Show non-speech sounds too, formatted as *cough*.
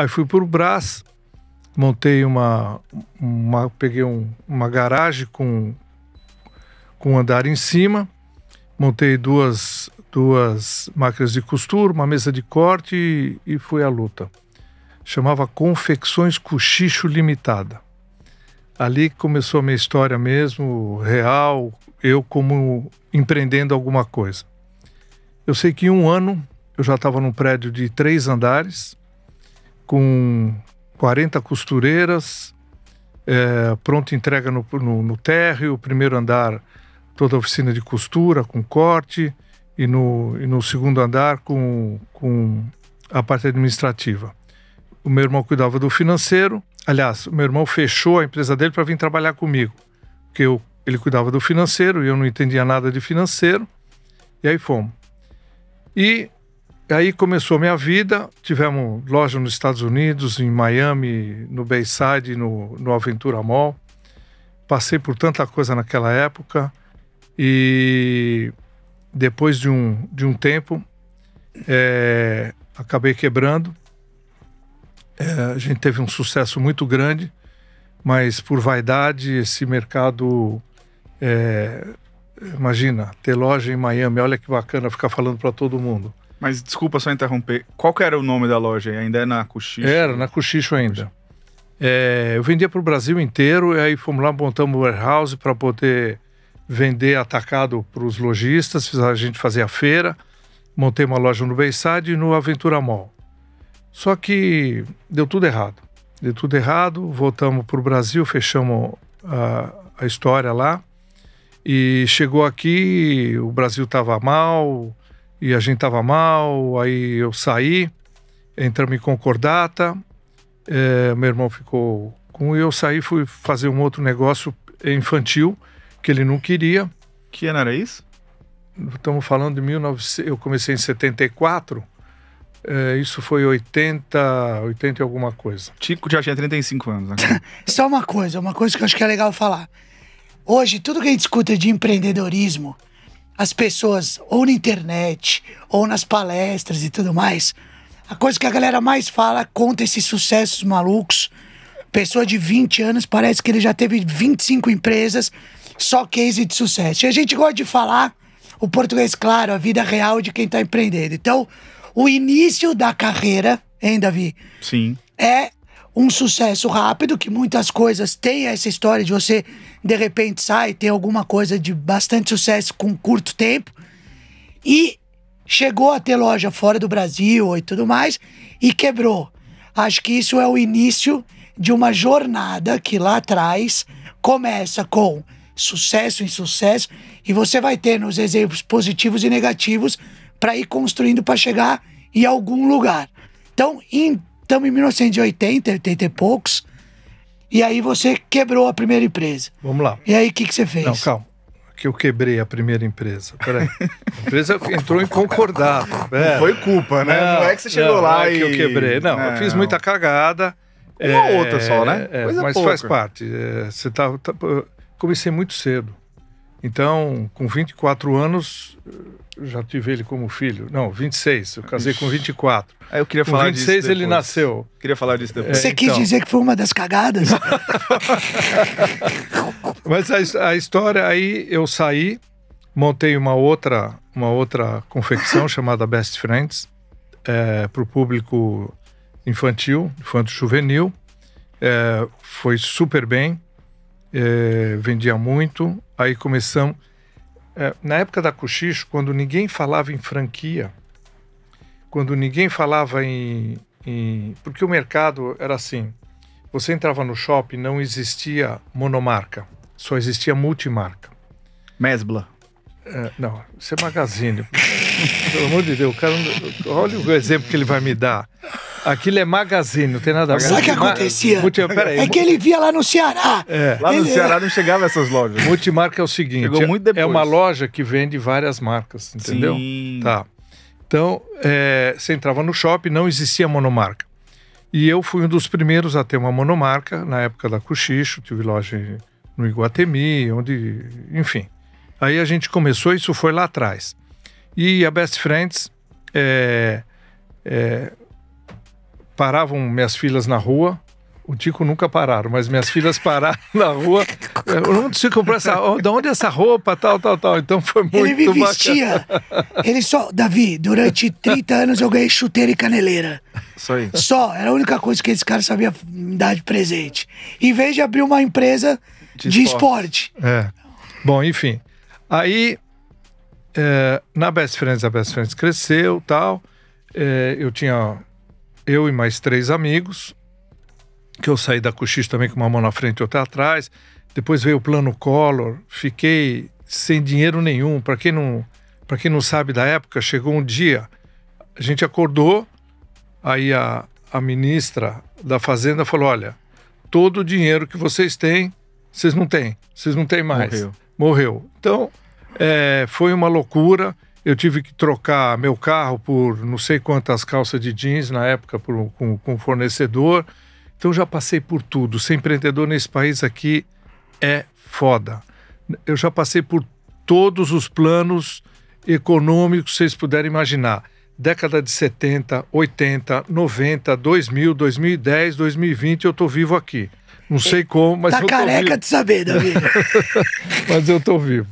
Aí fui para o Brás, montei uma, uma peguei um, uma garagem com, com um andar em cima, montei duas, duas máquinas de costura, uma mesa de corte e, e fui à luta. Chamava Confecções Cochicho Limitada. Ali começou a minha história mesmo, real, eu como empreendendo alguma coisa. Eu sei que em um ano eu já estava num prédio de três andares, com 40 costureiras, é, pronta entrega no, no, no térreo, primeiro andar toda a oficina de costura com corte e no, e no segundo andar com, com a parte administrativa. O meu irmão cuidava do financeiro, aliás, o meu irmão fechou a empresa dele para vir trabalhar comigo, porque eu, ele cuidava do financeiro e eu não entendia nada de financeiro, e aí fomos. E Aí começou minha vida, tivemos loja nos Estados Unidos, em Miami, no Bayside, no, no Aventura Mall. Passei por tanta coisa naquela época e depois de um, de um tempo é, acabei quebrando. É, a gente teve um sucesso muito grande, mas por vaidade esse mercado é, imagina, ter loja em Miami, olha que bacana ficar falando para todo mundo. Mas desculpa só interromper. Qual que era o nome da loja? Ainda é na Cochicho? Era, na Cochicho ainda. É, eu vendia para o Brasil inteiro, e aí fomos lá, montamos o warehouse para poder vender atacado para os lojistas, a gente fazia a feira, montei uma loja no Bayside e no Aventura Mall. Só que deu tudo errado. Deu tudo errado, voltamos para o Brasil, fechamos a, a história lá. E chegou aqui, o Brasil estava mal, e a gente tava mal, aí eu saí, entramos em concordata, é, meu irmão ficou com eu saí, fui fazer um outro negócio infantil que ele não queria. Que ano era isso? Estamos falando de 1900, eu comecei em 74, é, isso foi 80, 80 e alguma coisa. Tico já tinha 35 anos. Né? *laughs* Só uma coisa, uma coisa que eu acho que é legal falar. Hoje, tudo que a gente escuta de empreendedorismo, as pessoas, ou na internet, ou nas palestras e tudo mais, a coisa que a galera mais fala conta esses sucessos malucos. Pessoa de 20 anos, parece que ele já teve 25 empresas, só case de sucesso. E a gente gosta de falar o português, claro, a vida real de quem está empreendendo. Então, o início da carreira, hein, Davi? Sim. É um sucesso rápido, que muitas coisas têm essa história de você de repente sai, tem alguma coisa de bastante sucesso com curto tempo. E chegou a ter loja fora do Brasil e tudo mais e quebrou. Acho que isso é o início de uma jornada que lá atrás começa com sucesso em sucesso e você vai ter nos exemplos positivos e negativos para ir construindo para chegar em algum lugar. Então, em estamos em 1980, 80 e poucos. E aí você quebrou a primeira empresa. Vamos lá. E aí o que, que você fez? Não, calma. Que eu quebrei a primeira empresa. Peraí. A empresa *laughs* entrou em concordado. É. Não foi culpa, né? Não, não é que você chegou não, lá não é e. que eu quebrei. Não, não, eu fiz muita cagada. Uma é, outra só, né? É, mas pouca. faz parte. É, você tá, tá, comecei muito cedo. Então, com 24 anos, já tive ele como filho. Não, 26. Eu casei com 24. Aí ah, eu queria com falar 26 disso ele nasceu. Queria falar disso depois. Você é, então... quis dizer que foi uma das cagadas? *laughs* Mas a, a, história aí, eu saí, montei uma outra, uma outra confecção chamada Best Friends é, para o público infantil, infanto juvenil. É, foi super bem é, vendia muito. Aí começamos. É, na época da Cochicho, quando ninguém falava em franquia, quando ninguém falava em, em, Porque o mercado era assim: você entrava no shopping, não existia monomarca, só existia multimarca. Mesbla. É, não, isso é magazine. *laughs* Pelo amor de Deus, cara, olha o exemplo que ele vai me dar. Aquilo é magazine, não tem nada a ver. Sabe o que acontecia? é que ele via lá no Ceará. É. Lá no ele... Ceará não chegava essas lojas. Multimarca é o seguinte: é uma loja que vende várias marcas, entendeu? Sim. Tá. Então, é, você entrava no shopping, não existia monomarca. E eu fui um dos primeiros a ter uma monomarca, na época da Cochicho, tive loja no Iguatemi, onde. Enfim. Aí a gente começou, isso foi lá atrás. E a Best Friends. É, é, paravam minhas filhas na rua. O Tico nunca pararam, mas minhas filhas pararam *laughs* na rua. Eu não se comprar essa, oh, de onde é essa roupa, tal, tal, tal. Então foi muito Ele me vestia. Bacana. Ele só, Davi, durante 30 anos eu ganhei chuteira e caneleira. Isso aí. Só, era a única coisa que esse cara sabia me dar de presente. Em vez de abrir uma empresa de, de esporte. esporte. É. Bom, enfim. Aí é, na Best Friends, a Best Friends cresceu tal. É, eu tinha eu e mais três amigos, que eu saí da coxis também com uma mão na frente e outra atrás. Depois veio o plano Collor, fiquei sem dinheiro nenhum. Para quem não para quem não sabe da época, chegou um dia, a gente acordou, aí a, a ministra da Fazenda falou: olha, todo o dinheiro que vocês têm, vocês não têm, vocês não têm mais. Morreu. Morreu. Então, é, foi uma loucura eu tive que trocar meu carro por não sei quantas calças de jeans na época por, com, com fornecedor. Então já passei por tudo. Ser empreendedor nesse país aqui é foda. Eu já passei por todos os planos econômicos que vocês puderem imaginar. Década de 70, 80, 90, 2000, 2010, 2020, eu tô vivo aqui. Não sei como, mas tá eu tô vivo. Tá careca de saber, Davi. *laughs* mas eu tô vivo.